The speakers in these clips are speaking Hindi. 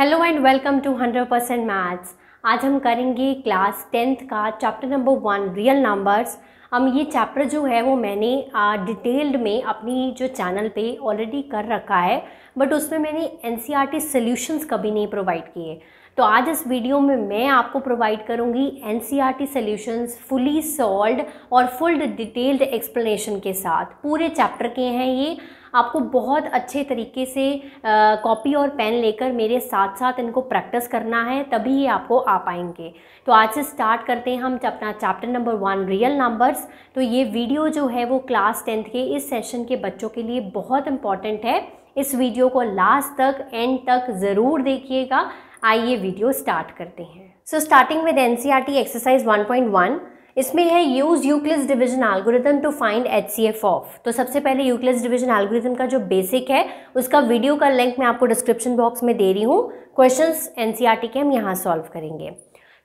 Hello and welcome to 100 percent maths आज हम करेंगे क्लास टेंथ का chapter number one real numbers हम ये चैप्टर जो है वो मैंने डिटेल्ड में अपनी जो चैनल पे ऑलरेडी कर रखा है बट उसमें मैंने N C R T solutions कभी नहीं प्रोवाइड किए तो आज इस वीडियो में मैं आपको प्रोवाइड करूंगी N C R T fully solve और फुल डिटेल्ड एक्सप्लेनेशन के साथ पूरे चैप्टर के हैं ये आपको बहुत अच्छे तरीके से कॉपी और पेन लेकर मेरे साथ साथ इनको प्रैक्टिस करना है तभी ये आपको आ पाएंगे तो आज से स्टार्ट करते हैं हम अपना chapter number one real numbers तो ये वीडियो जो है वो क्लास टेंथ के इस सेशन के बच्चों के लिए बहुत इंपॉर्टेंट है इस वीडियो को लास्ट तक एंड तक ज़रूर देखिएगा आइए वीडियो स्टार्ट करते हैं so starting with an exercise 1.1 इसमें है use Euclid's division algorithm to find H C F of तो सबसे पहले यूक्लिस डिवीजन एल्गोरिथम का जो बेसिक है उसका वीडियो का लिंक मैं आपको डिस्क्रिप्शन बॉक्स में दे रही हूँ क्वेश्चंस टी e के हम यहाँ सॉल्व करेंगे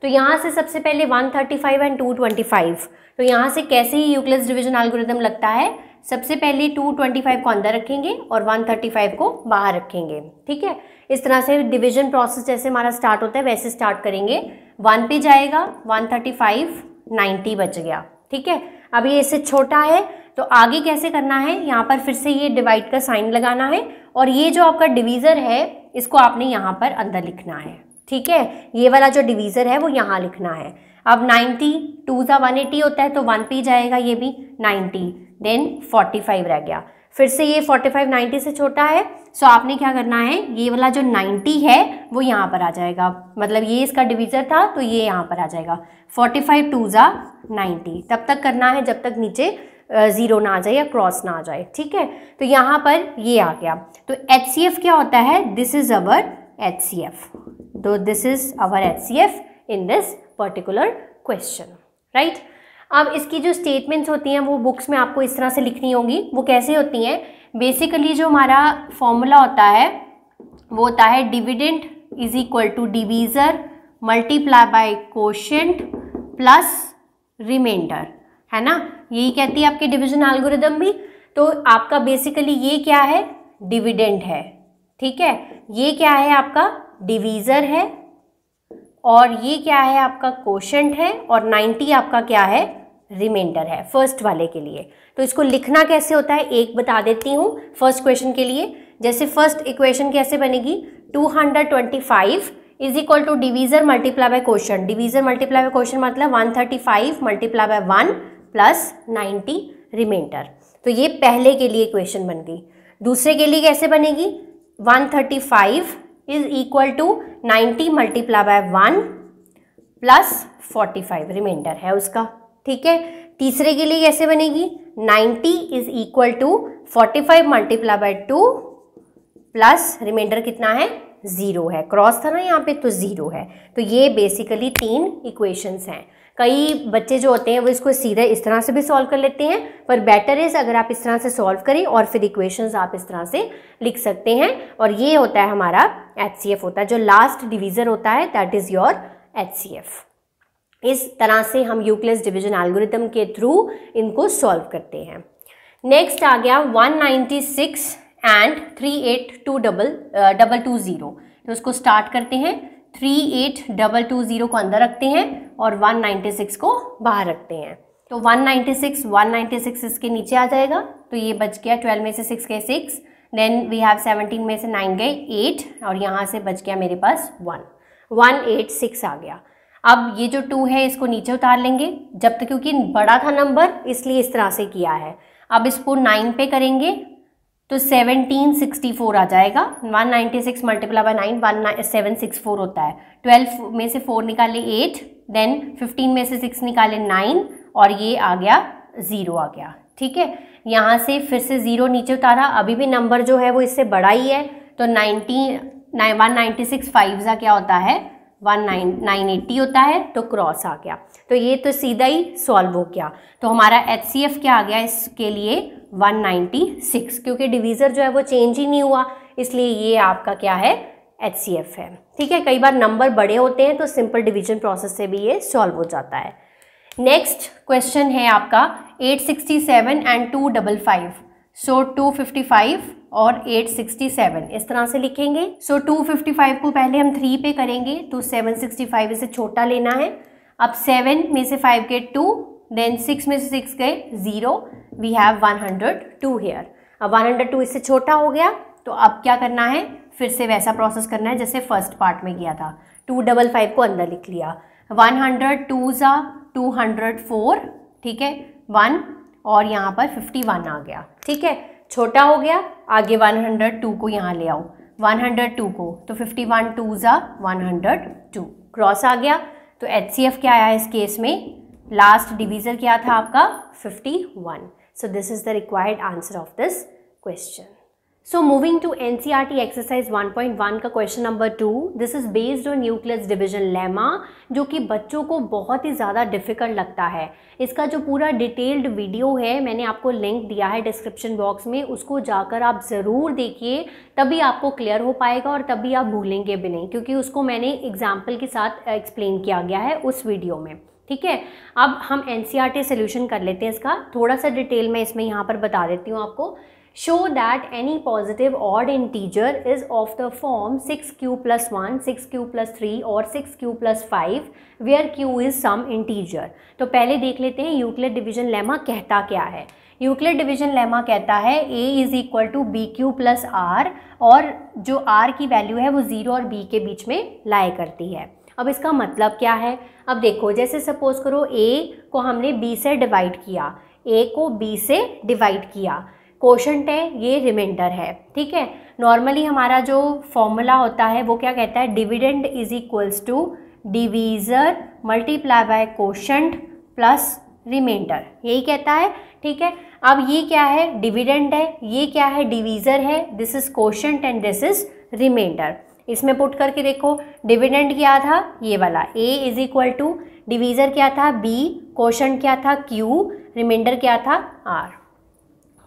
तो यहाँ से सबसे पहले 135 एंड 225 तो यहाँ से कैसे ही यूक्लिस डिवीजन एल्गोरिथम लगता है सबसे पहले 225 को अंदर रखेंगे और 135 को बाहर रखेंगे ठीक है इस तरह से डिवीजन प्रोसेस जैसे हमारा स्टार्ट होता है वैसे स्टार्ट करेंगे वन पे जाएगा 135 90 बच गया ठीक है अब ये इससे छोटा है तो आगे कैसे करना है यहाँ पर फिर से ये डिवाइड का साइन लगाना है और ये जो आपका डिवीज़र है इसको आपने यहाँ पर अंदर लिखना है ठीक है ये वाला जो डिवीज़र है वो यहाँ लिखना है अब 90 टू ज़ा वन होता है तो वन पे जाएगा ये भी 90 देन 45 रह गया फिर से ये 45 90 से छोटा है सो आपने क्या करना है ये वाला जो 90 है वो यहाँ पर आ जाएगा मतलब ये इसका डिवीज़र था तो ये यहाँ पर आ जाएगा 45 फाइव टू ज़ा नाइन्टी तब तक करना है जब तक नीचे ज़ीरो ना आ जाए या क्रॉस ना आ जाए ठीक है तो यहाँ पर ये आ गया तो एच क्या होता है this is our H C F तो this is our H C F in this particular question right अब इसकी जो स्टेटमेंट्स होती हैं वो बुक्स में आपको इस तरह से लिखनी होगी वो कैसे होती हैं बेसिकली जो हमारा फॉर्मूला होता है वो होता है dividend is equal to divisor multiply by quotient plus remainder है ना यही कहती है आपके डिवीजन एल्गोरिदम भी तो आपका बेसिकली ये क्या है डिविडेंट है ठीक है ये क्या है आपका डिवीज़र है और ये क्या है आपका क्वेश्चन है और 90 आपका क्या है रिमाइंडर है फर्स्ट वाले के लिए तो इसको लिखना कैसे होता है एक बता देती हूँ फर्स्ट क्वेश्चन के लिए जैसे फर्स्ट इक्वेशन कैसे बनेगी 225 hundred twenty five is equal to divisor multiply by question divisor multiply by question मतलब 135 thirty five multiply by one plus ninety remainder तो ये पहले के लिए क्वेश्चन बन गई दूसरे के लिए कैसे बनेगी five is equal to 90 multiply by one plus 45 remainder है उसका ठीक है तीसरे के लिए कैसे बनेगी 90 is equal to 45 multiply by two plus remainder कितना है ज़ीरो है क्रॉस था ना यहाँ पे तो ज़ीरो है तो ये बेसिकली तीन इक्वेशंस हैं कई बच्चे जो होते हैं वो इसको सीधे इस तरह से भी सॉल्व कर लेते हैं पर बेटर इज़ अगर आप इस तरह से सॉल्व करें और फिर इक्वेशंस आप इस तरह से लिख सकते हैं और ये होता है हमारा एच होता है जो लास्ट डिवीजन होता है दैट इज़ योर एच इस तरह से हम यूक्लियस डिवीजन एल्गोरिथम के थ्रू इनको सॉल्व करते हैं नेक्स्ट आ गया 196 and three eight two double double two zero तो उसको स्टार्ट करते हैं three eight double two zero को अंदर रखते हैं और वन नाइन्टी सिक्स को बाहर रखते हैं तो one ninety six one ninety six इसके नीचे आ जाएगा तो ये बच गया ट्वेल्व में से सिक्स गए six then we have seventeen में से नाइन गए एट और यहाँ से बच गया मेरे पास वन वन एट सिक्स आ गया अब ये जो टू है इसको नीचे उतार लेंगे जब तक क्योंकि बड़ा था नंबर इसलिए इस तरह से किया है अब इसको नाइन पे करेंगे तो 1764 आ जाएगा 196 मल्टीप्लाई सेवन सिक्स फोर होता है 12 में से 4 निकाले 8 देन 15 में से 6 निकाले 9 और ये आ गया ज़ीरो आ गया ठीक है यहाँ से फिर से ज़ीरो नीचे उतारा अभी भी नंबर जो है वो इससे बड़ा ही है तो 19 वन नाइन्टी सिक्स फाइव क्या होता है वन नाइन नाइन एट्टी होता है तो क्रॉस आ गया तो ये तो सीधा ही सॉल्व हो गया तो हमारा एच सी एफ क्या आ गया इसके लिए वन नाइन्टी सिक्स क्योंकि डिवीज़र जो है वो चेंज ही नहीं हुआ इसलिए ये आपका क्या है एच सी एफ है ठीक है कई बार नंबर बड़े होते हैं तो सिंपल डिवीजन प्रोसेस से भी ये सॉल्व हो जाता है नेक्स्ट क्वेश्चन है आपका 867 and five so two fifty five और एट सिक्सटी सेवन इस तरह से लिखेंगे सो टू फिफ्टी फाइव को पहले हम थ्री पे करेंगे तो सेवन सिक्सटी फाइव इसे छोटा लेना है अब सेवन में से फाइव गए टू देन सिक्स में से सिक्स गए zero we have one hundred two here अब वन हंड्रेड टू इससे छोटा हो गया तो अब क्या करना है फिर से वैसा प्रोसेस करना है जैसे फर्स्ट पार्ट में किया था टू डबल फाइव को अंदर लिख लिया वन हंड्रेड टू ज़ा टू हंड्रेड फोर ठीक है वन और यहाँ पर फिफ्टी वन आ गया ठीक है छोटा हो गया आगे वन हंड्रेड टू को यहाँ ले आओ वन हंड्रेड टू को तो फिफ्टी वन टू ज़ा वन हंड्रेड टू क्रॉस आ गया तो एच सी एफ क्या आया इस केस में लास्ट डिवीज़र क्या था आपका fifty one so this is the required answer of this question so moving to R T exercise one point 1.1 का question number two this is based on Euclid's division lemma जो कि बच्चों को बहुत ही ज़्यादा डिफिकल्ट लगता है इसका जो पूरा डिटेल्ड वीडियो है मैंने आपको लिंक दिया है डिस्क्रिप्शन बॉक्स में उसको जाकर आप ज़रूर देखिए तभी आपको क्लियर हो पाएगा और तभी आप भूलेंगे भी नहीं क्योंकि उसको मैंने एग्जाम्पल के साथ एक्सप्लेन किया गया है उस वीडियो में ठीक है अब हम N C R T solution कर लेते हैं इसका थोड़ा सा डिटेल मैं इसमें यहाँ पर बता देती हूँ आपको show that any positive odd integer is of the form 6q plus 1, 6q plus 3 और 6q plus 5 where q is some integer. तो पहले देख लेते हैं यूक्लिड डिविजन लेमा कहता क्या है यूक्लिड डिवीजन लेमा कहता है a is equal to b q plus r और जो आर की वैल्यू है वो ज़ीरो और बी के बीच में लाए करती है अब इसका मतलब क्या है अब देखो जैसे सपोज करो ए को हमने बी से डिवाइड किया ए को बी से डिवाइड किया कोशंट है ये रिमाइंडर है ठीक है नॉर्मली हमारा जो फॉर्मूला होता है वो क्या कहता है dividend is equals to divisor multiply by quotient plus remainder यही कहता है ठीक है अब ये क्या है डिविडेंड है ये क्या है डिवीज़र है this is quotient and this is remainder इसमें पुट करके देखो डिविडेंड क्या था ये वाला a is equal to divisor क्या था बी क्वेश्चन क्या था क्यू रिमाइंडर क्या था आर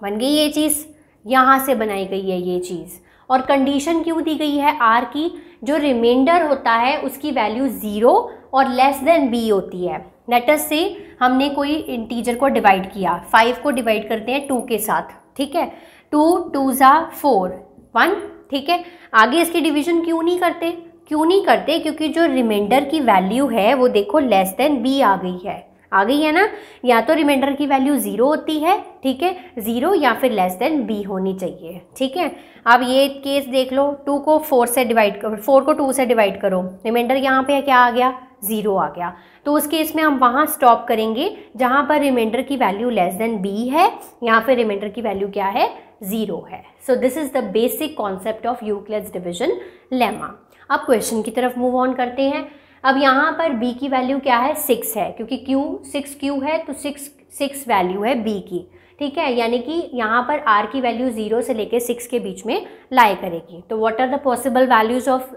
बन गई ये चीज़ यहाँ से बनाई गई है ये चीज़ और कंडीशन क्यों दी गई है आर की जो रिमाइंडर होता है उसकी वैल्यू ज़ीरो और लेस देन बी होती है नेटस से हमने कोई इंटीजर को डिवाइड किया फाइव को डिवाइड करते हैं टू के साथ ठीक है टू टू ज़ा फोर वन ठीक है आगे इसकी डिवीजन क्यों नहीं करते क्यों नहीं करते क्योंकि जो रिमाइंडर की वैल्यू है वो देखो लेस देन बी आ गई है आ गई है ना या तो रिमाइंडर की वैल्यू ज़ीरो होती है ठीक है ज़ीरो या फिर लेस देन बी होनी चाहिए ठीक है अब ये केस देख लो टू को फोर से डिवाइड करो फोर को टू से डिवाइड करो रिमाइंडर यहाँ पे क्या आ गया ज़ीरो आ गया तो उस केस में हम वहाँ स्टॉप करेंगे जहाँ पर रिमाइंडर की वैल्यू लेस देन बी है या फिर रिमाइंडर की वैल्यू क्या है ज़ीरो है so this is the basic concept of Euclid's division lemma अब क्वेश्चन की तरफ मूव ऑन करते हैं अब यहाँ पर b की वैल्यू क्या है सिक्स है क्योंकि q सिक्स क्यू है तो सिक्स सिक्स वैल्यू है b की ठीक है यानी कि यहाँ पर r की वैल्यू जीरो से लेके सिक्स के बीच में लाई करेगी तो what are the possible values of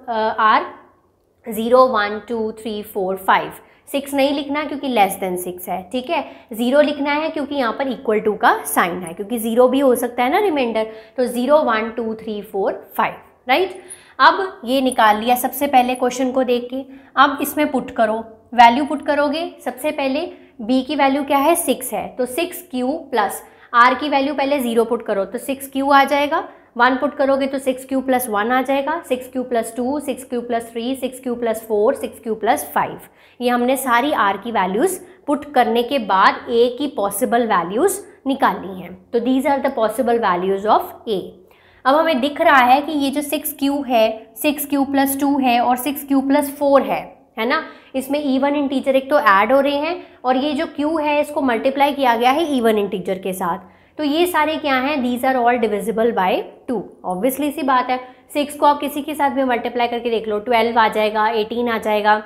r zero one two three four five six नहीं लिखना क्योंकि लेस देन सिक्स है ठीक है जीरो लिखना है क्योंकि यहाँ पर इक्वल टू का साइन है क्योंकि जीरो भी हो सकता है ना रिमाइंडर तो zero one two three four five right अब ये निकाल लिया सबसे पहले क्वेश्चन को देख के अब इसमें पुट करो वैल्यू पुट करोगे सबसे पहले बी की वैल्यू क्या है सिक्स है तो सिक्स क्यू प्लस आर की वैल्यू पहले ज़ीरो पुट करो तो सिक्स क्यू आ जाएगा वन पुट करोगे तो सिक्स क्यू प्लस वन आ जाएगा six q plus two six q plus three six q plus four six q plus five ये हमने सारी आर की वैल्यूज़ पुट करने के बाद ए की पॉसिबल वैल्यूज़ निकाली हैं तो these are the possible values of a अब हमें दिख रहा है कि ये जो सिक्स क्यू है सिक्स क्यू प्लस टू है और सिक्स क्यू प्लस फोर है है ना इसमें ईवन इंटीजर एक तो ऐड हो रहे हैं और ये जो क्यू है इसको मल्टीप्लाई किया गया है ईवन इंटीजर के साथ तो ये सारे क्या हैं these are all divisible by two obviously सी बात है सिक्स को आप किसी के साथ भी मल्टीप्लाई करके देख लो ट्वेल्व आ जाएगा एटीन आ जाएगा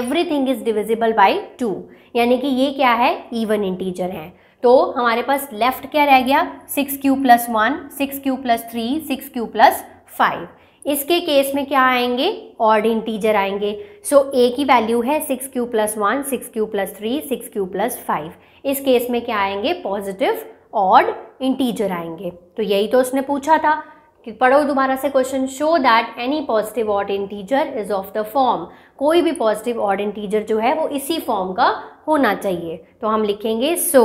everything is divisible by two यानी कि ये क्या है ईवन इंटीजर है तो हमारे पास लेफ्ट क्या रह गया six q plus one six q plus three six q plus five इसके केस में क्या आएंगे ऑड इंटीजर आएंगे सो so, ए की वैल्यू है six q plus one six q plus three six q plus five इस केस में क्या आएंगे पॉजिटिव ऑड इंटीजर आएंगे तो यही तो उसने पूछा था कि पढ़ो दोबारा से question show that any positive odd integer is of the form कोई भी पॉजिटिव ऑड इंटीजर जो है वो इसी फॉर्म का होना चाहिए तो हम लिखेंगे so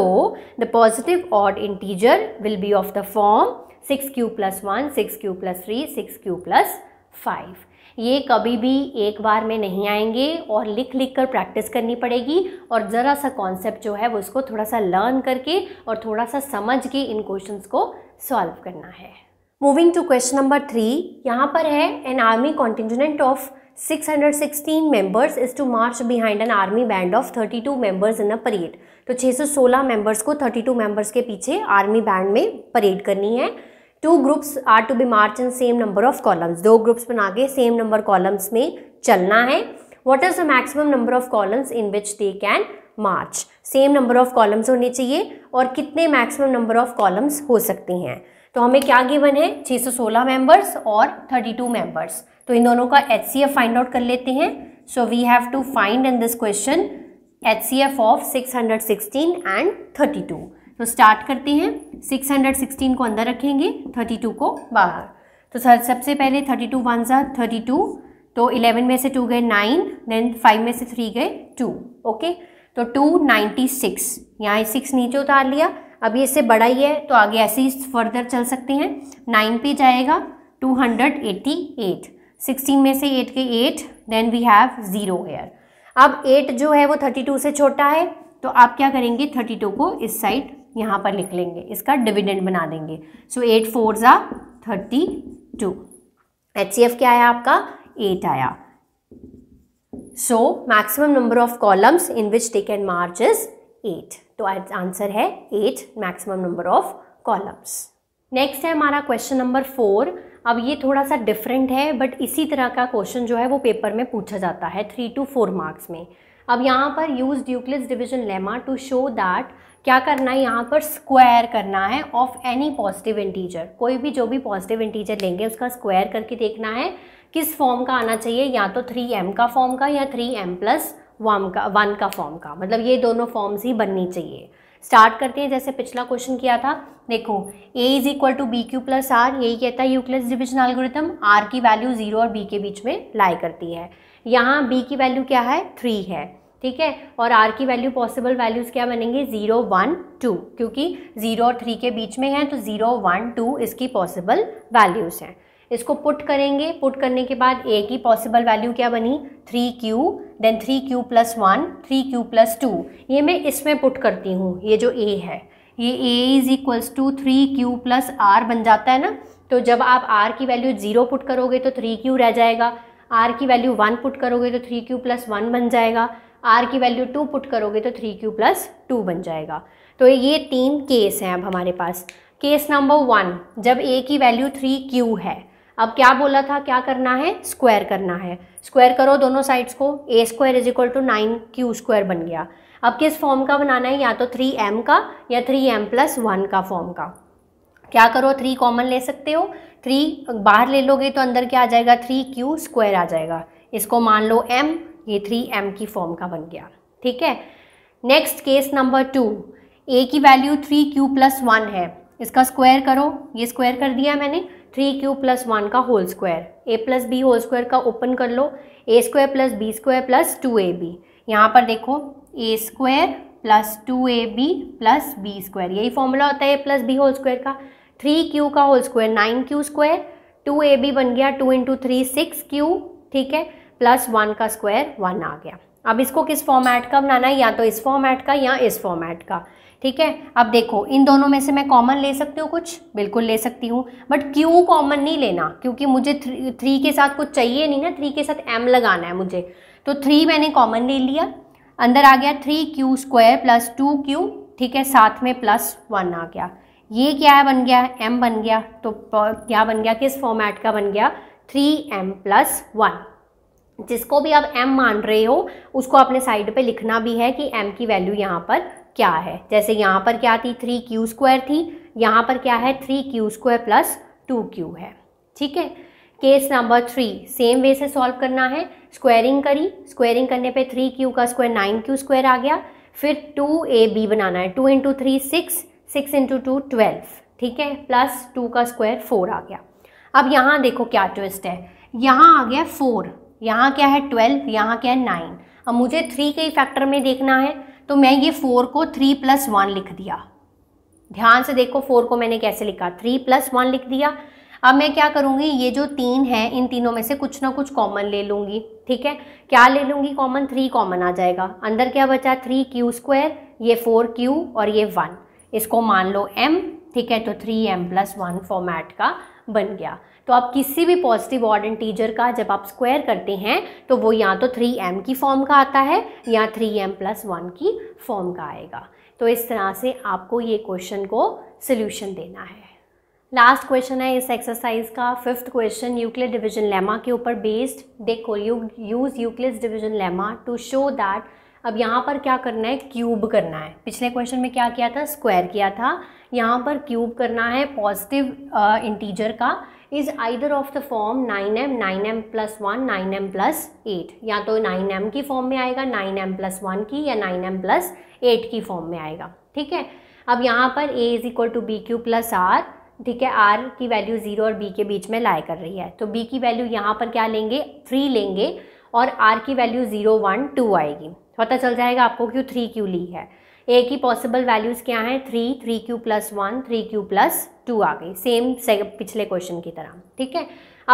the positive odd integer will be of the form six q plus one six q plus three six q plus five ये कभी भी एक बार में नहीं आएंगे और लिख लिख कर प्रैक्टिस करनी पड़ेगी और ज़रा सा कॉन्सेप्ट जो है वो इसको थोड़ा सा लर्न करके और थोड़ा सा समझ के इन क्वेश्चंस को सॉल्व करना है moving to question number three यहाँ पर है an army contingent of 616 members is to march behind an army band of 32 members in a parade तो 616 मेंबर्स को 32 मेंबर्स के पीछे आर्मी बैंड में परेड करनी है two groups are to be march in same number of columns दो ग्रुप्स बना के सेम नंबर कॉलम्स में चलना है what is the maximum number of columns in which they can march same number of columns होने चाहिए और कितने मैक्सिमम नंबर ऑफ कॉलम्स हो सकते हैं तो हमें क्या गिवन है 616 मेंबर्स और 32 मेंबर्स तो इन दोनों का H C F find out कर लेते हैं so we have to find in this question H C F of six hundred sixteen and thirty two तो स्टार्ट करते हैं सिक्स हंड्रेड सिक्सटीन को अंदर रखेंगे थर्टी टू को बाहर तो सर सबसे पहले थर्टी टू वन सा थर्टी टू तो इलेवन में से टू गए नाइन देन फाइव में से थ्री गए टू ओके तो टू नाइन्टी सिक्स यहाँ सिक्स नीचे उतार लिया अब ये इससे बड़ा ही है तो आगे ऐसे ही फर्दर चल सकते हैं नाइन पे जाएगा two hundred eighty eight sixteen में से एट के eight then we have zero here अब एट जो है वो थर्टी टू से छोटा है तो आप क्या करेंगे थर्टी टू को इस साइड यहाँ पर लिख लेंगे इसका डिविडेंड बना देंगे सो एट फोर ज़ा thirty two H C F क्या आया आपका एट आया so maximum number of columns in which take and march is eight तो आंसर है eight maximum number of columns next है हमारा क्वेश्चन नंबर फोर अब ये थोड़ा सा डिफरेंट है बट इसी तरह का क्वेश्चन जो है वो पेपर में पूछा जाता है थ्री टू फोर मार्क्स में अब यहाँ पर use Euclid's division lemma to show that क्या करना है यहाँ पर स्क्वायर करना है ऑफ एनी पॉजिटिव इंटीजर कोई भी जो भी पॉजिटिव इंटीजर लेंगे उसका स्क्वायर करके देखना है किस फॉर्म का आना चाहिए या तो थ्री एम का फॉर्म का या थ्री एम प्लस वन का वन का फॉर्म का मतलब ये दोनों फॉर्म्स ही बननी चाहिए स्टार्ट करते हैं जैसे पिछला क्वेश्चन किया था देखो a is equal to b q plus r यही कहता है यूक्लियस डिविजन एल्गोरिथम आर की वैल्यू जीरो और बी के बीच में लाई करती है यहाँ बी की वैल्यू क्या है थ्री है ठीक है और आर की वैल्यू पॉसिबल वैल्यूज़ क्या बनेंगे ज़ीरो वन टू क्योंकि ज़ीरो और थ्री के बीच में है तो ज़ीरो वन टू इसकी पॉसिबल वैल्यूज़ हैं इसको पुट करेंगे पुट करने के बाद ए की पॉसिबल वैल्यू क्या बनी three q then three q plus one three q plus two ये मैं इसमें पुट करती हूँ ये जो ए है ये a is equals to three q plus r बन जाता है ना तो जब आप आर की वैल्यू जीरो पुट करोगे तो थ्री क्यू रह जाएगा आर की वैल्यू वन पुट करोगे तो थ्री क्यू प्लस वन बन जाएगा आर की वैल्यू टू पुट करोगे तो थ्री क्यू प्लस टू बन जाएगा तो ये तीन केस हैं अब हमारे पास केस नंबर वन जब ए की वैल्यू थ्री क्यू है अब क्या बोला था क्या करना है स्क्वायर करना है स्क्वायर करो दोनों साइड्स को a square is equal to nine q square बन गया अब किस फॉर्म का बनाना है या तो थ्री एम का या थ्री एम प्लस वन का फॉर्म का क्या करो थ्री कॉमन ले सकते हो थ्री बाहर ले लोगे तो अंदर क्या आ जाएगा थ्री क्यू स्क्वायर आ जाएगा इसको मान लो एम ये थ्री एम की फॉर्म का बन गया ठीक है next case number two a की value three q plus one है इसका स्क्वायर करो ये स्क्वायर कर दिया मैंने थ्री क्यू प्लस वन का whole square a plus b whole square का ओपन कर लो a square plus b square plus two a b यहाँ पर देखो a square plus two a B plus b square यही फॉर्मूला होता है a plus b whole square का थ्री क्यू का whole square nine q square two a b बन गया two into three six q ठीक है प्लस वन का स्क्वायर वन आ गया अब इसको किस फॉर्मेट का बनाना है या तो इस फॉर्मेट का या इस फॉर्मेट का ठीक है अब देखो इन दोनों में से मैं कॉमन ले सकती हूँ कुछ बिल्कुल ले सकती हूँ बट क्यू कॉमन नहीं लेना क्योंकि मुझे थ्री थ्री के साथ कुछ चाहिए नहीं ना थ्री के साथ एम लगाना है मुझे तो थ्री मैंने कॉमन ले लिया अंदर आ गया three q square plus two q ठीक है साथ में प्लस वन आ गया ये क्या है बन गया एम बन गया तो क्या बन गया किस फॉर्मेट का बन गया थ्री एम प्लस वन जिसको भी आप m मान रहे हो उसको अपने साइड पे लिखना भी है कि m की वैल्यू यहाँ पर क्या है जैसे यहाँ पर क्या थी थ्री क्यू स्क्वायर थी यहाँ पर क्या है three q square plus two q है ठीक है case number three same way से सॉल्व करना है स्क्वायरिंग करी स्क्वायरिंग करने पे थ्री क्यू का स्क्वायर नाइन क्यू स्क्वायर आ गया फिर टू ए बी बनाना है two into three six six into two twelve ठीक है प्लस टू का स्क्वायर फोर आ गया अब यहाँ देखो क्या ट्विस्ट है यहाँ आ गया फोर यहाँ क्या है ट्वेल्व यहाँ क्या है नाइन अब मुझे थ्री के फैक्टर में देखना है तो मैं ये फोर को थ्री प्लस वन लिख दिया ध्यान से देखो फोर को मैंने कैसे लिखा थ्री प्लस वन लिख दिया अब मैं क्या करूँगी ये जो तीन है इन तीनों में से कुछ ना कुछ कॉमन ले लूँगी ठीक है क्या ले लूँगी कॉमन थ्री कॉमन आ जाएगा अंदर क्या बचा थ्री क्यू स्क्वायर ये फोर क्यू और ये वन इसको मान लो एम ठीक है तो three m plus one format का बन गया तो आप किसी भी पॉजिटिव ऑड इंटीजर का जब आप स्क्वायर करते हैं तो वो या तो थ्री एम की फॉर्म का आता है या थ्री एम प्लस वन की फॉर्म का आएगा तो इस तरह से आपको ये क्वेश्चन को सोल्यूशन देना है लास्ट क्वेश्चन है इस एक्सरसाइज का फिफ्थ क्वेश्चन न्यूक्लियर डिवीजन लेमा के ऊपर बेस्ड देखो you use Euclid division lemma to show that अब यहाँ पर क्या करना है क्यूब करना है पिछले क्वेश्चन में क्या किया था स्क्वायर किया था यहाँ पर क्यूब करना है पॉजिटिव इंटीजर uh, का is either of the form 9m 9m plus one nine m plus eight या तो 9m की फॉर्म में आएगा 9m प्लस वन की या 9m प्लस एट की फॉर्म में आएगा ठीक है अब यहाँ पर a is equal to b q plus r ठीक है आर की वैल्यू जीरो और बी के बीच में लाई कर रही है तो बी की वैल्यू यहाँ पर क्या लेंगे थ्री लेंगे और आर की वैल्यू जीरो वन टू आएगी पता चल जाएगा आपको क्यों थ्री क्यू ली है ए की पॉसिबल वैल्यूज़ क्या हैं three three q plus one three q plus two आ गई सेम पिछले क्वेश्चन की तरह ठीक है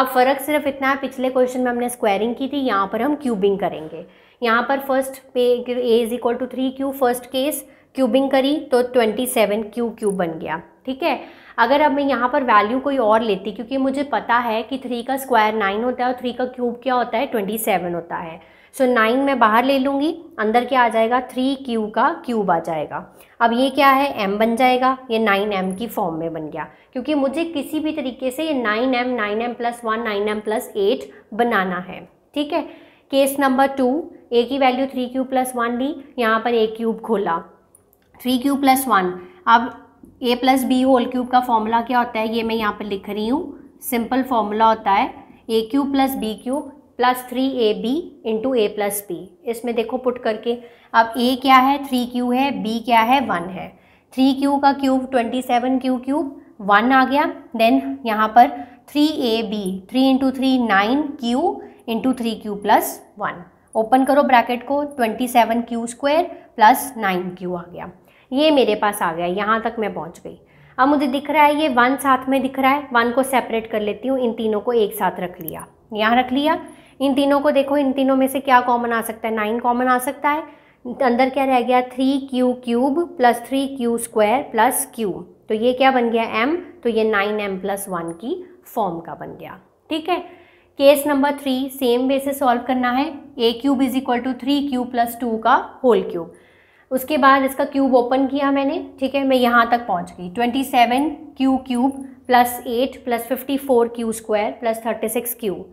अब फ़र्क सिर्फ इतना है पिछले क्वेश्चन में हमने स्क्वायरिंग की थी यहाँ पर हम क्यूबिंग करेंगे यहाँ पर फर्स्ट पे a is equal to three q first case cubing करी तो ट्वेंटी सेवन क्यू क्यूब बन गया ठीक है अगर अब मैं यहाँ पर वैल्यू कोई और लेती क्योंकि मुझे पता है कि थ्री का स्क्वायर नाइन होता है और थ्री का क्यूब क्या होता है ट्वेंटी सेवन होता है सो so, नाइन मैं बाहर ले लूँगी अंदर क्या आ जाएगा थ्री क्यू का क्यूब आ जाएगा अब ये क्या है एम बन जाएगा ये नाइन एम की फॉर्म में बन गया क्योंकि मुझे किसी भी तरीके से ये nine m nine m plus one nine m plus eight बनाना है ठीक है केस नंबर टू ए की value three q plus one ली यहाँ पर ए क्यूब खोला थ्री क्यू प्लस वन अब a plus b whole cube का फॉर्मूला क्या होता है ये मैं यहाँ पर लिख रही हूँ सिंपल फॉर्मूला होता है a cube plus b cube plus three a b into a plus b इसमें देखो पुट करके अब ए क्या है थ्री क्यू है बी क्या है वन है थ्री क्यू का cube twenty seven q cube one आ गया देन यहाँ पर three a b three into three nine q into three q plus one open करो ब्रैकेट को twenty seven q square plus nine q आ गया ये मेरे पास आ गया यहाँ तक मैं पहुँच गई अब मुझे दिख रहा है ये वन साथ में दिख रहा है वन को सेपरेट कर लेती हूँ इन तीनों को एक साथ रख लिया यहाँ रख लिया इन तीनों को देखो इन तीनों में से क्या कॉमन आ सकता है नाइन कॉमन आ सकता है अंदर क्या रह गया three q cube plus three q square plus q तो ये क्या बन गया एम तो ये नाइन एम प्लस वन की फॉर्म का बन गया ठीक है case number three same way से सॉल्व करना है a cube is equal to three q plus two का होल क्यूब उसके बाद इसका क्यूब ओपन किया मैंने ठीक है मैं यहाँ तक पहुँच गई twenty seven q cube plus eight plus fifty four q square plus thirty six q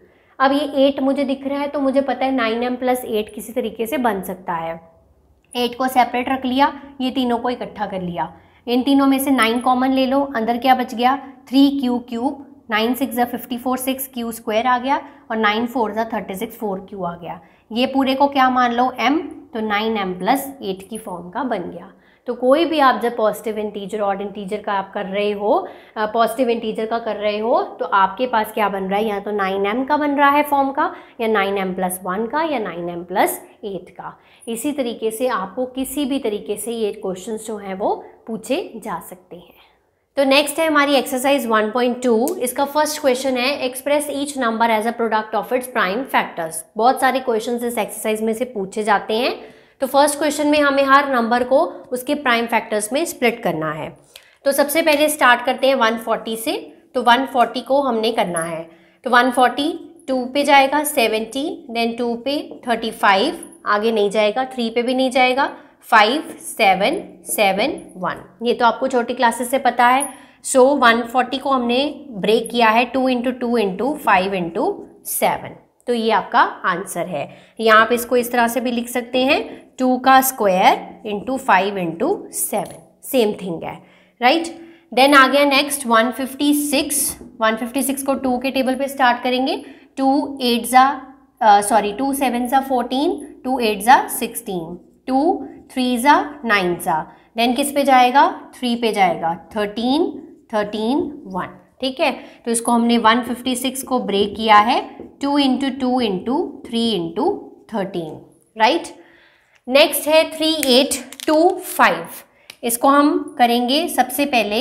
अब ये एट मुझे दिख रहा है तो मुझे पता है नाइन एम प्लस एट किसी तरीके से बन सकता है एट को सेपरेट रख लिया ये तीनों को इकट्ठा कर लिया इन तीनों में से नाइन कॉमन ले लो अंदर क्या बच गया three q cube nine six ज़ा fifty four six q square आ गया और नाइन फोर ज़ा थर्टी सिक्स फोर क्यू आ गया ये पूरे को क्या मान लो एम तो नाइन एम प्लस एट की फॉर्म का बन गया तो कोई भी आप जब पॉजिटिव इंटीजर ऑड इंटीजर का आप कर रहे हो पॉजिटिव इंटीजर का कर रहे हो तो आपके पास क्या बन रहा है या तो नाइन एम का बन रहा है फॉर्म का या नाइन एम प्लस वन का या नाइन एम प्लस एट का इसी तरीके से आपको किसी भी तरीके से ये क्वेश्चन जो हैं वो पूछे जा सकते हैं तो नेक्स्ट है हमारी एक्सरसाइज 1.2 इसका फर्स्ट क्वेश्चन है express each number as a product of its prime factors बहुत सारे क्वेश्चंस इस एक्सरसाइज में से पूछे जाते हैं तो फर्स्ट क्वेश्चन में हमें हर नंबर को उसके प्राइम फैक्टर्स में स्प्लिट करना है तो सबसे पहले स्टार्ट करते हैं 140 से तो 140 को हमने करना है तो 140 टू पे जाएगा 70 देन टू पे 35 आगे नहीं जाएगा थ्री पे भी नहीं जाएगा फाइव सेवन सेवन वन ये तो आपको छोटी क्लासेस से पता है सो वन फोर्टी को हमने ब्रेक किया है two into two into five into seven तो ये आपका आंसर है यहाँ आप इसको इस तरह से भी लिख सकते हैं टू का square into five into seven same thing है राइट देन आ गया नेक्स्ट 156 156 को टू के टेबल पे स्टार्ट करेंगे टू एट ज़ा सॉरी टू सेवन ज़ा फोर्टीन टू एट ज़ा सिक्सटीन टू थ्री ज़ा नाइन ज़ा देन किस पे जाएगा थ्री पे जाएगा थर्टीन थर्टीन वन ठीक है तो इसको हमने 156 को ब्रेक किया है two into two into three into thirteen right next है थ्री एट टू फाइव इसको हम करेंगे सबसे पहले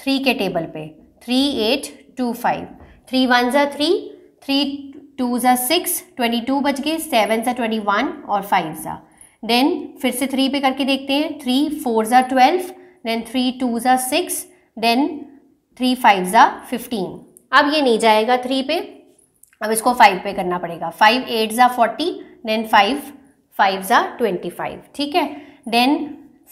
थ्री के टेबल पे three eight two five three one ज़ा थ्री थ्री टू ज़ा सिक्स ट्वेंटी टू बज गए सेवन ज़ा ट्वेंटी वन और फाइव ज़ा देन फिर से थ्री पे करके देखते हैं थ्री फोर ज़ा ट्वेल्व देन थ्री टू ज़ा सिक्स देन थ्री फाइव ज़ा फिफ्टीन अब ये नहीं जाएगा थ्री पे अब इसको फाइव पे करना पड़ेगा फाइव एट ज़ा फोर्टी देन फाइव फाइव ज़ा ट्वेंटी फाइव ठीक है देन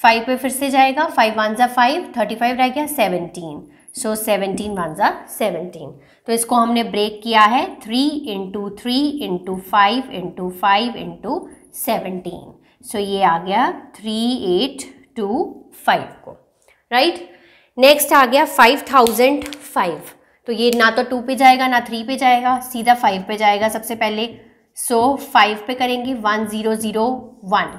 फाइव पे फिर से जाएगा फाइव वन ज़ा फाइव थर्टी फाइव रह गया सेवनटीन सो सेवनटीन वन ज़ा सेवनटीन तो इसको हमने ब्रेक किया है three into three into five into five into seventeen so ये आ गया थ्री एट टू फाइव को राइट right? नेक्स्ट आ गया फाइव थाउजेंड फाइव तो ये ना तो टू पे जाएगा ना थ्री पे जाएगा सीधा फाइव पे जाएगा सबसे पहले सो so, फाइव पे करेंगे वन ज़ीरो ज़ीरो वन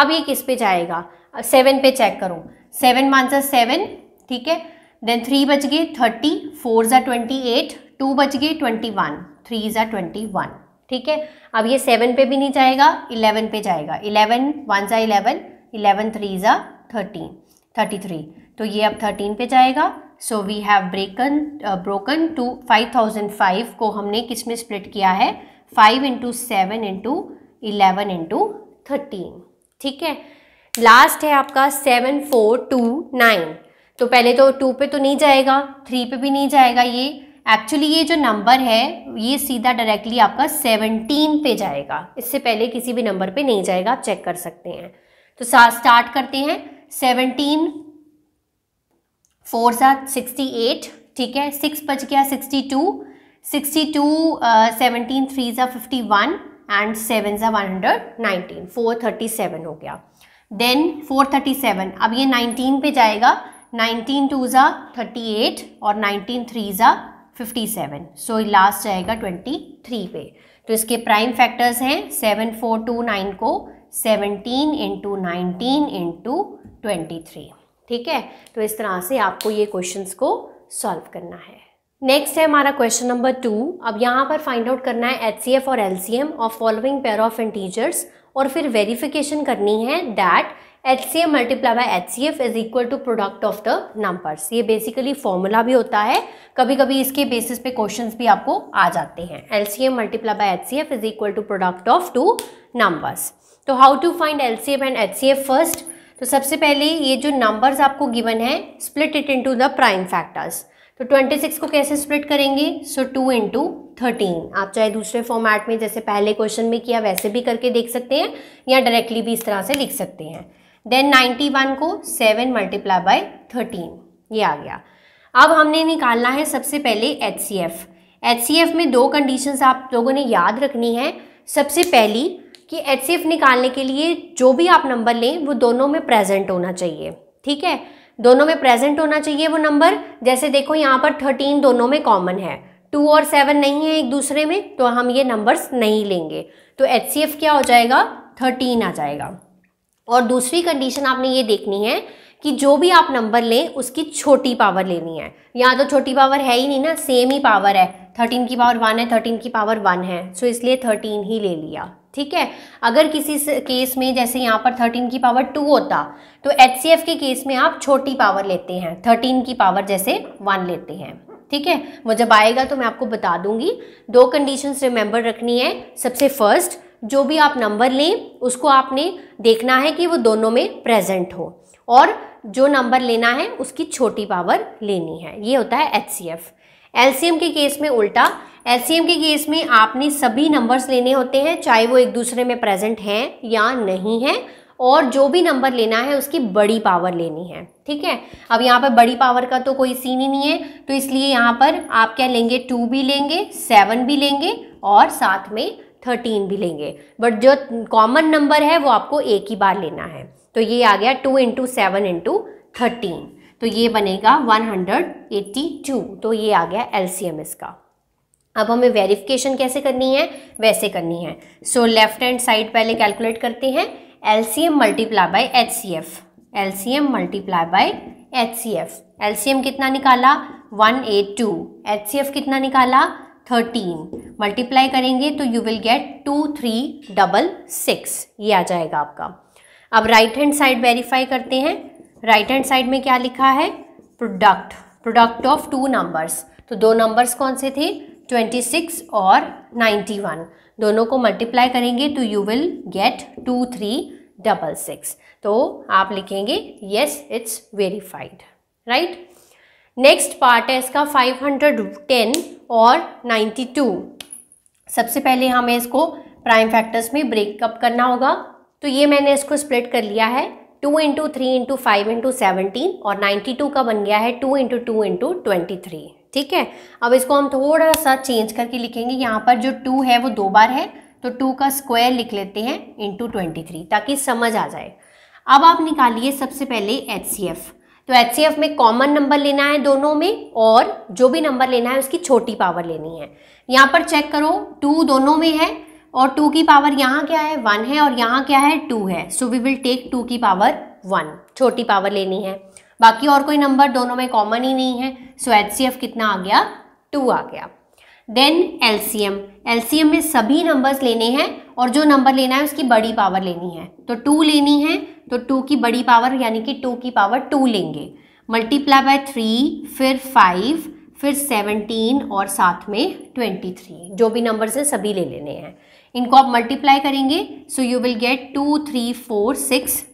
अब ये किस पे जाएगा सेवन पे चेक करो सेवन वन सा सेवन ठीक है देन थ्री बज गए थर्टी फोर ज़ा ट्वेंटी एट टू बज गए ट्वेंटी वन थ्री ज़ा ट्वेंटी वन ठीक है अब ये सेवन पे भी नहीं जाएगा इलेवन पे जाएगा इलेवन वन ज़ा इलेवन इलेवन थ्री ज़ा थर्टीन थर्टी थ्री तो ये अब थर्टीन पे जाएगा so we have broken broken two five thousand five को हमने किस में स्प्लिट किया है five into seven into eleven into thirteen ठीक है लास्ट है आपका सेवन फोर टू नाइन तो पहले तो टू पे तो नहीं जाएगा थ्री पे भी नहीं जाएगा ये एक्चुअली ये जो नंबर है ये सीधा डायरेक्टली आपका सेवनटीन पे जाएगा इससे पहले किसी भी नंबर पे नहीं जाएगा आप चेक कर सकते हैं तो स्टार्ट करते हैं सेवनटीन फोर सा सिक्सटी एट ठीक है सिक्स बज गया सिक्सटी टू सेवनटीन थ्री ज़ा फिफ्टी वन एंड सेवन ज़ा one hundred nineteen four thirty seven हो गया देन फोर थर्टी सेवन अब ये नाइनटीन पे जाएगा नाइनटीन टू ज़ा थर्टी एट और नाइनटीन थ्री ज़ा फिफ्टी सेवन सो लास्ट जाएगा ट्वेंटी थ्री पे तो इसके प्राइम फैक्टर्स हैं सेवन फोर टू नाइन को seventeen into nineteen into twenty three ठीक है तो इस तरह से आपको ये क्वेश्चंस को सॉल्व करना है नेक्स्ट है हमारा क्वेश्चन नंबर टू अब यहाँ पर फाइंड आउट करना है एच और L C M of following pair of integers और फिर वेरिफिकेशन करनी है that H C M multiply by H C F is equal to product of the numbers ये बेसिकली फॉर्मूला भी होता है कभी कभी इसके बेसिस पे क्वेश्चंस भी आपको आ जाते हैं L C M multiply by H C F is equal to product of two numbers तो how to find L C M and H C F first तो सबसे पहले ये जो नंबर्स आपको गिवन है split it to the prime factors तो 26 को कैसे स्प्लिट करेंगे सो टू इंटू थर्टीन आप चाहे दूसरे फॉर्मेट में जैसे पहले क्वेश्चन में किया वैसे भी करके देख सकते हैं या डायरेक्टली भी इस तरह से लिख सकते हैं देन 91 को 7 मल्टीप्लाई बाय थर्टीन ये आ गया अब हमने निकालना है सबसे पहले H C F H C F में दो कंडीशन आप लोगों ने याद रखनी है सबसे पहली कि एच सी एफ निकालने के लिए जो भी आप नंबर लें वो दोनों में प्रेजेंट होना चाहिए ठीक है दोनों में प्रेजेंट होना चाहिए वो नंबर जैसे देखो यहाँ पर थर्टीन दोनों में कॉमन है टू और सेवन नहीं है एक दूसरे में तो हम ये नंबर्स नहीं लेंगे तो एच क्या हो जाएगा थर्टीन आ जाएगा और दूसरी कंडीशन आपने ये देखनी है कि जो भी आप नंबर लें उसकी छोटी पावर लेनी है यहाँ तो छोटी पावर है ही नहीं ना सेम ही पावर है थर्टीन की पावर वन है थर्टीन की पावर वन है सो इसलिए थर्टीन ही ले लिया ठीक है अगर किसी केस में जैसे यहाँ पर थर्टीन की पावर टू होता तो एच सी एफ के केस में आप छोटी पावर लेते हैं थर्टीन की पावर जैसे वन लेते हैं ठीक है वो जब आएगा तो मैं आपको बता दूंगी दो कंडीशंस रिमेंबर रखनी है सबसे फर्स्ट जो भी आप नंबर लें उसको आपने देखना है कि वो दोनों में प्रेजेंट हो और जो नंबर लेना है उसकी छोटी पावर लेनी है ये होता है H C F L C M के केस में उल्टा एल के केस में आपने सभी नंबर्स लेने होते हैं चाहे वो एक दूसरे में प्रेजेंट हैं या नहीं हैं और जो भी नंबर लेना है उसकी बड़ी पावर लेनी है ठीक है अब यहाँ पर बड़ी पावर का तो कोई सीन ही नहीं है तो इसलिए यहाँ पर आप क्या लेंगे टू भी लेंगे सेवन भी लेंगे और साथ में थर्टीन भी लेंगे बट जो कॉमन नंबर है वो आपको एक ही बार लेना है तो ये आ गया two into seven into thirteen तो ये बनेगा वन हंड्रेड एट्टी टू तो ये आ गया एल सी एम इसका अब हमें वेरिफिकेशन कैसे करनी है वैसे करनी है सो लेफ्ट हैंड साइड पहले कैलकुलेट करते हैं L C M multiply by H C F L C M multiply by H C F L C M कितना निकाला one eight two H C F कितना निकाला थर्टीन मल्टीप्लाई करेंगे तो you will get two three double six ये आ जाएगा आपका अब राइट हैंड साइड वेरीफाई करते हैं राइट हैंड साइड में क्या लिखा है product product of two numbers तो दो नंबर्स कौन से थे ट्वेंटी सिक्स और नाइन्टी वन दोनों को मल्टीप्लाई करेंगे तो you will get two three double six तो आप लिखेंगे yes it's verified right next part है इसका फाइव हंड्रेड टेन और नाइन्टी टू सबसे पहले हमें इसको प्राइम फैक्टर्स में ब्रेकअप करना होगा तो ये मैंने इसको स्प्लिट कर लिया है two into three into five into seventeen और नाइन्टी टू का बन गया है two into two into twenty three ठीक है अब इसको हम थोड़ा सा चेंज करके लिखेंगे यहाँ पर जो टू है वो दो बार है तो टू का स्क्वायर लिख लेते हैं इंटू ट्वेंटी थ्री ताकि समझ आ जाए अब आप निकालिए सबसे पहले एच सी एफ तो एच सी एफ में कॉमन नंबर लेना है दोनों में और जो भी नंबर लेना है उसकी छोटी पावर लेनी है यहाँ पर चेक करो टू दोनों में है और टू की पावर यहाँ क्या है वन है और यहाँ क्या है टू है so we will take two की पावर वन छोटी पावर लेनी है बाकी और कोई नंबर दोनों में कॉमन ही नहीं है सो एच कितना आ गया टू आ गया देन सी एलसीएम में सभी नंबर्स लेने हैं और जो नंबर लेना है उसकी बड़ी पावर लेनी है तो टू लेनी है तो टू की बड़ी पावर यानी कि टू की पावर टू लेंगे मल्टीप्लाई बाय थ्री फिर फाइव फिर सेवनटीन और साथ में ट्वेंटी थ्री जो भी नंबर्स हैं सभी ले लेने हैं इनको आप मल्टीप्लाई करेंगे so you will get two three four six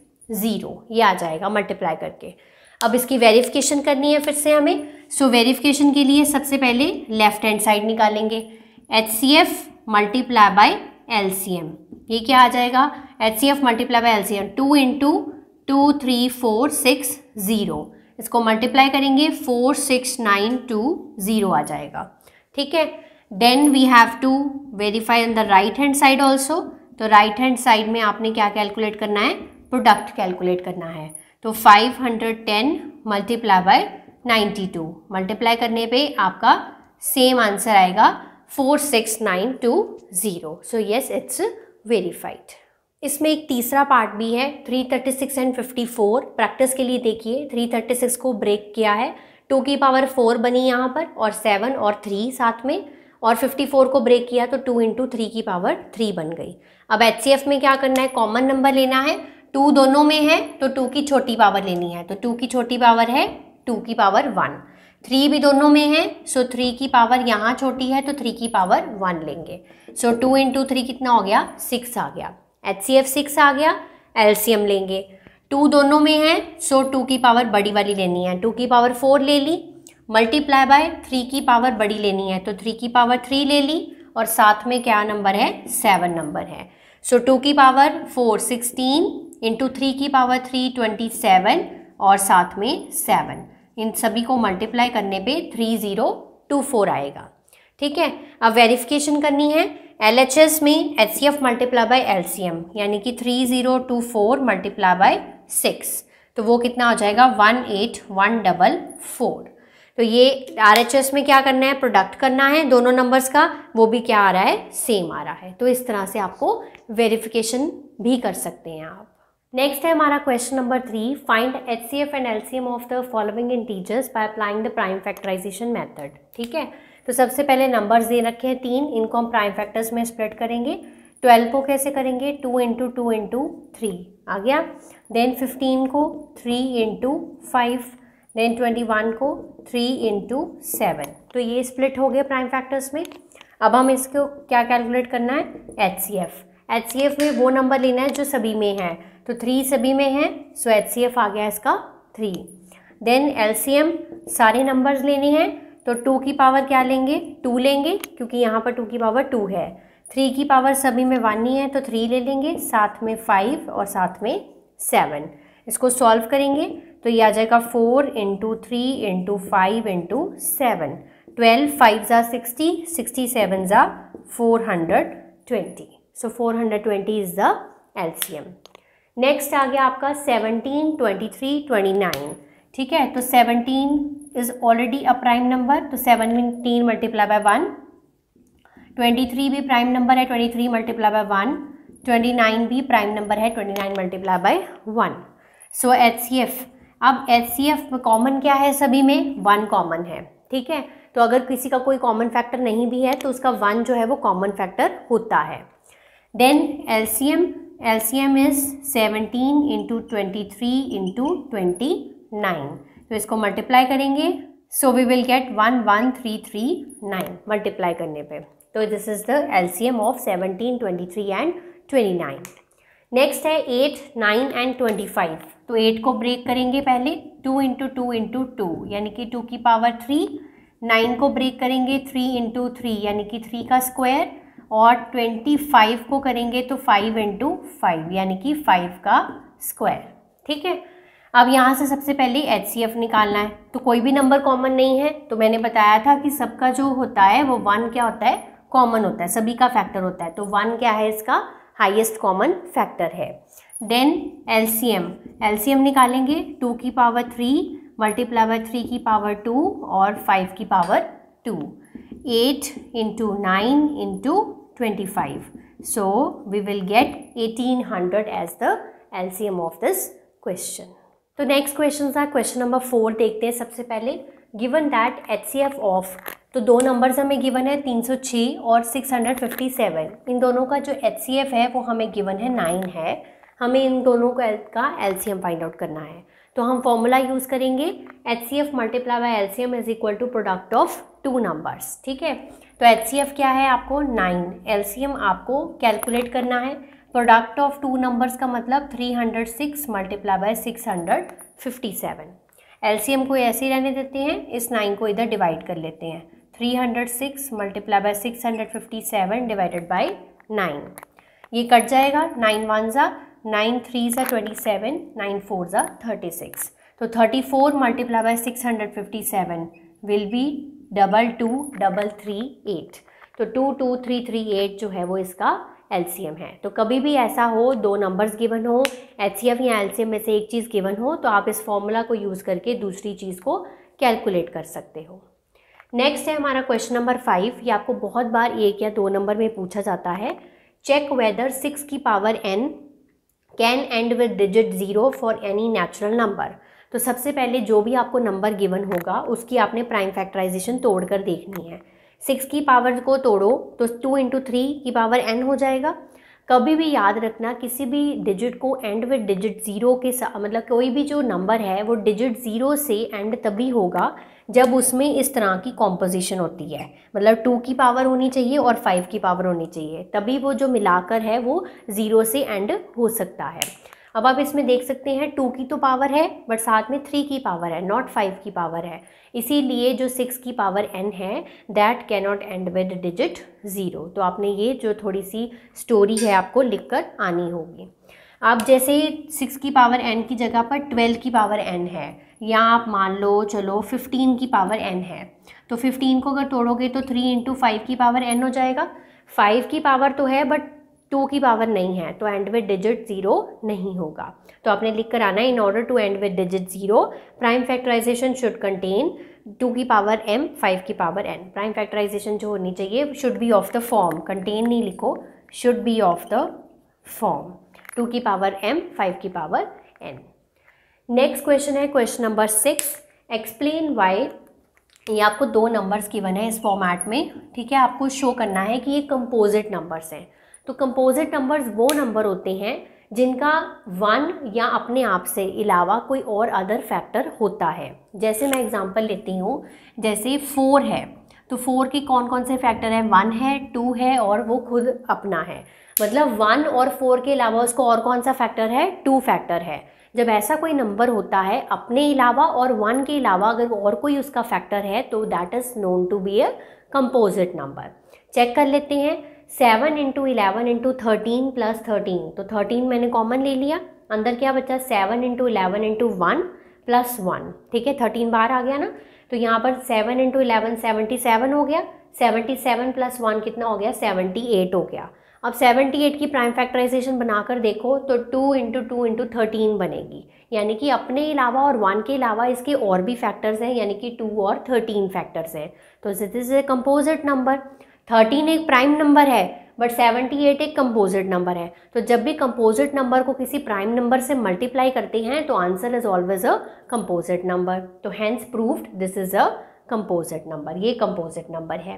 zero ये आ जाएगा मल्टीप्लाई करके अब इसकी वेरिफिकेशन करनी है फिर से हमें सो so, वेरिफिकेशन के लिए सबसे पहले लेफ्ट हैंड साइड निकालेंगे H C F multiply by L C M ये क्या आ जाएगा H C F multiply by L C M two in two two three four six zero इसको मल्टीप्लाई करेंगे four six nine two zero आ जाएगा ठीक है then we have to verify on the right hand side also तो राइट हैंड साइड में आपने क्या कैलकुलेट करना है प्रोडक्ट कैलकुलेट करना है तो 510 मल्टीप्लाई बाय नाइन्टी मल्टीप्लाई करने पे आपका सेम आंसर आएगा 46920 सो यस इट्स वेरीफाइड इसमें एक तीसरा पार्ट भी है 336 एंड 54 प्रैक्टिस के लिए देखिए 336 को ब्रेक किया है टू की पावर फोर बनी यहाँ पर और सेवन और थ्री साथ में और 54 को ब्रेक किया तो टू इंटू थ्री की पावर थ्री बन गई अब एच में क्या करना है कॉमन नंबर लेना है टू दोनों में है तो टू की छोटी पावर लेनी है तो टू की छोटी पावर है टू की पावर वन थ्री भी दोनों में है सो थ्री की पावर यहाँ छोटी है तो थ्री की पावर वन लेंगे सो टू इंटू थ्री कितना हो गया सिक्स आ गया एच सी एफ सिक्स आ गया एल सी एम लेंगे टू दोनों में है सो टू की पावर बड़ी वाली लेनी है टू की पावर फोर ले ली मल्टीप्लाई बाय थ्री की पावर बड़ी लेनी है तो थ्री की पावर थ्री ले ली और साथ में क्या नंबर है सेवन नंबर है सो टू की power four sixteen into three की पावर थ्री ट्वेंटी सेवन और साथ में सेवन इन सभी को मल्टीप्लाई करने पे थ्री ज़ीरो टू फोर आएगा ठीक है अब वेरिफिकेशन करनी है एल एच एस में H C F multiply by L C M यानी कि three zero two four multiply by six तो वो कितना हो जाएगा one eight one double four तो ये आर एच एस में क्या करना है प्रोडक्ट करना है दोनों नंबर्स का वो भी क्या आ रहा है सेम आ रहा है तो इस तरह से आपको वेरिफिकेशन भी कर सकते हैं आप नेक्स्ट है हमारा question number three find H C F and L C M of the following integers by applying the prime factorisation method ठीक है तो सबसे पहले नंबर्स दे रखे हैं तीन इनको हम प्राइम फैक्टर्स में स्प्लिट करेंगे ट्वेल्व को कैसे करेंगे two into two into three आ गया देन फिफ्टीन को three into five then twenty one को थ्री इंटू सेवन तो ये स्प्लिट हो गया प्राइम फैक्टर्स में अब हम इसको क्या कैलकुलेट करना है H C F H C F में वो नंबर लेना है जो सभी में है तो थ्री सभी में है सो एच सी एफ आ गया इसका थ्री देन एलसीएम सारे नंबर्स लेने हैं तो टू की पावर क्या लेंगे टू लेंगे क्योंकि यहाँ पर टू की पावर टू है थ्री की पावर सभी में वन ही है तो थ्री ले लेंगे साथ में फाइव और साथ में सेवन इसको सॉल्व करेंगे तो ये आ जाएगा four into three into five into seven twelve five ज़ा सिक्सटी सिक्सटी सेवन ज़ा four hundred twenty so four hundred twenty is the LCM next आ गया आपका seventeen twenty three twenty nine ठीक है तो seventeen is already a prime number तो seventeen multiply by one twenty three भी प्राइम नंबर है twenty three multiply by one twenty nine भी प्राइम नंबर है twenty nine multiply by one so H C F अब एच सी एफ कॉमन क्या है सभी में वन कॉमन है ठीक है तो अगर किसी का कोई कॉमन फैक्टर नहीं भी है तो उसका वन जो है वो कॉमन फैक्टर होता है then L C M LCM is seventeen into twenty three into twenty nine तो इसको मल्टीप्लाई करेंगे so we will get one one three three nine multiply करने पे तो this is the LCM of seventeen twenty three and twenty nine next है eight nine and twenty five तो एट को ब्रेक करेंगे पहले two into two into two यानी कि टू की पावर थ्री नाइन को ब्रेक करेंगे थ्री इंटू थ्री यानी कि थ्री का स्क्वायर और 25 को करेंगे तो 5 इंटू फाइव यानी कि 5 का स्क्वायर ठीक है अब यहाँ से सबसे पहले एच निकालना है तो कोई भी नंबर कॉमन नहीं है तो मैंने बताया था कि सबका जो होता है वो वन क्या होता है कॉमन होता है सभी का फैक्टर होता है तो वन क्या है इसका हाइएस्ट कॉमन फैक्टर है देन एल सी निकालेंगे टू की power three multiply by three की पावर टू और फाइव की power two 8 into 9 into 25. So we will get 1800 as the LCM of this question. तो next question are question number four देखते हैं सबसे पहले given that H C F of तो दो नंबर्स हमें गिवन है 306 और 657 इन दोनों का जो एच सी एफ है वो हमें गिवन है नाइन है हमें इन दोनों का L C M find out करना है तो हम फॉर्मूला यूज़ करेंगे H C F multiply by L C M is equal to product of two numbers ठीक है तो एच क्या है आपको नाइन एल आपको कैलकुलेट करना है प्रोडक्ट ऑफ टू नंबर्स का मतलब three hundred six multiply by six hundred fifty C M को ऐसे ही रहने देते हैं इस नाइन को इधर डिवाइड कर लेते हैं three hundred six multiply by six hundred fifty seven divided by nine ये कट जाएगा नाइन वन ज़ा नाइन थ्री ज़ा ट्वेंटी सेवन नाइन फोर ज़ा थर्टी सिक्स तो thirty four multiply by six hundred fifty seven will be double two double three eight तो two two three three eight जो है वो इसका एलसीएम है तो कभी भी ऐसा हो दो नंबर्स गिवन हो एच या एल में से एक चीज़ गिवन हो तो आप इस फॉर्मूला को यूज़ करके दूसरी चीज़ को कैलकुलेट कर सकते हो नेक्स्ट है हमारा क्वेश्चन नंबर फाइव ये आपको बहुत बार एक या दो नंबर में पूछा जाता है चेक वेदर सिक्स की power N can end with digit zero for any natural number तो सबसे पहले जो भी आपको नंबर गिवन होगा उसकी आपने प्राइम फैक्टराइजेशन तोड़ कर देखनी है सिक्स की पावर को तोड़ो तो टू इंटू थ्री की पावर एन हो जाएगा कभी भी याद रखना किसी भी डिजिट को एंड विद डिजिट ज़ीरो के साथ मतलब कोई भी जो नंबर है वो डिजिट ज़ीरो से एंड तभी होगा जब उसमें इस तरह की कॉम्पोजिशन होती है मतलब टू की पावर होनी चाहिए और फाइव की पावर होनी चाहिए तभी वो जो मिलाकर है वो ज़ीरो से एंड हो सकता है अब आप इसमें देख सकते हैं टू की तो पावर है बट साथ में थ्री की पावर है नॉट फाइव की पावर है इसीलिए जो सिक्स की पावर एन है that cannot end with digit zero तो आपने ये जो थोड़ी सी स्टोरी है आपको लिख कर आनी होगी आप जैसे सिक्स की पावर एन की जगह पर ट्वेल्व की पावर एन है या आप मान लो चलो फिफ्टीन की पावर एन है तो फिफ्टीन को अगर तोड़ोगे तो थ्री इंटू फाइव की पावर एन हो जाएगा फाइव की पावर तो है बट टू की पावर नहीं है तो एंड विद डिजिट ज़ीरो नहीं होगा तो आपने लिख कर आना in order to end with digit zero prime factorisation should contain two की पावर एम फाइव की पावर एन प्राइम फैक्टराइजेशन जो होनी चाहिए should be of the form contain नहीं लिखो should be of the form two की पावर एम फाइव की पावर एन नेक्स्ट क्वेश्चन है question number six explain why ये आपको दो नंबर्स की बने है इस फॉर्मेट में ठीक है आपको शो करना है कि ये कंपोजिट नंबर्स हैं तो कंपोजिट नंबर्स वो नंबर होते हैं जिनका वन या अपने आप से अलावा कोई और अदर फैक्टर होता है जैसे मैं एग्जांपल लेती हूँ जैसे फोर है तो फोर के कौन कौन से फैक्टर हैं वन है टू है और वो खुद अपना है मतलब वन और फोर के अलावा उसको और कौन सा फैक्टर है टू फैक्टर है जब ऐसा कोई नंबर होता है अपने अलावा और वन के अलावा अगर और कोई उसका फैक्टर है तो that is known to be a composite number check कर लेते हैं seven into eleven into thirteen plus thirteen तो थर्टीन मैंने कॉमन ले लिया अंदर क्या बचा seven into eleven into one plus one ठीक है थर्टीन बाहर आ गया ना तो यहाँ पर seven into eleven seventy seven हो गया सेवेंटी सेवन प्लस वन कितना हो गया सेवेंटी एट हो गया अब एट की प्राइम फैक्टराइजेशन बनाकर देखो तो two into two into thirteen बनेगी यानी कि अपने अलावा और वन के अलावा इसके और भी फैक्टर्स हैं यानी कि टू और थर्टीन फैक्टर्स हैं तो this is a composite number thirteen एक प्राइम नंबर है बट सेवेंटी एट एक कंपोजिट नंबर है तो जब भी कंपोजिट नंबर को किसी प्राइम नंबर से मल्टीप्लाई करते हैं तो answer is always a composite number तो hence proved this is a composite number ये कंपोजिट नंबर है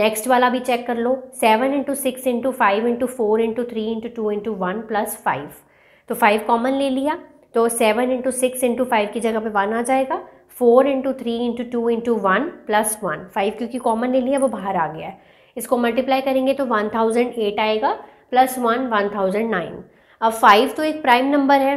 नेक्स्ट वाला भी चेक कर लो seven into six into five into four into three into two into one plus five तो फाइव कॉमन ले लिया तो seven into six into five की जगह पे वन आ जाएगा four into three into two into one plus one five क्योंकि कॉमन ले लिया वो बाहर आ गया है इसको मल्टीप्लाई करेंगे तो वन थाउजेंड एट आएगा plus one one thousand nine अब फाइव तो एक प्राइम नंबर है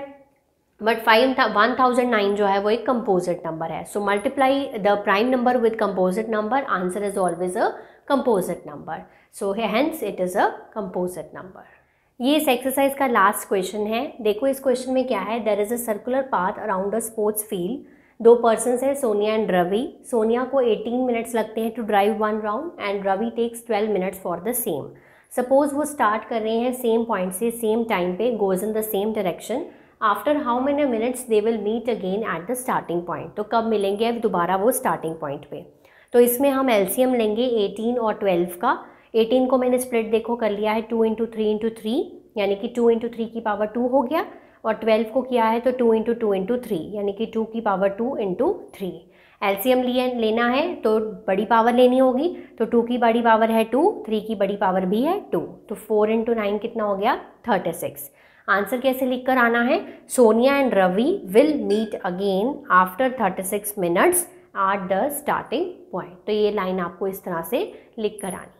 but five one thousand nine जो है वो एक कंपोजिट नंबर है so multiply the prime number with composite number answer is always a composite number so hence it is a composite number ये इस एक्सरसाइज का लास्ट क्वेश्चन है देखो इस क्वेश्चन में क्या है there is a circular path around a sports field दो पर्सन है सोनिया एंड रवि सोनिया को 18 मिनट्स लगते हैं to drive one round and Ravi takes 12 minutes for the same suppose वो स्टार्ट कर रहे हैं सेम पॉइंट से सेम टाइम पे goes in the same direction after how many minutes they will meet again at the starting point तो कब मिलेंगे अब दोबारा वो स्टार्टिंग पॉइंट पे तो इसमें हम एल्सीयम लेंगे 18 और 12 का 18 को मैंने स्प्लिट देखो कर लिया है two into three into three यानी कि टू इंटू थ्री की पावर टू हो गया और ट्वेल्व को किया है तो two into two into three यानी कि टू की power two into three LCM लिए लेना है तो बड़ी पावर लेनी होगी तो टू की बड़ी पावर है टू थ्री की बड़ी पावर भी है टू तो फोर इंटू नाइन कितना हो गया थर्टी सिक्स आंसर कैसे लिख कर आना है Sonia and Ravi will meet again after thirty six minutes at the starting point तो ये लाइन आपको इस तरह से लिख कर आनी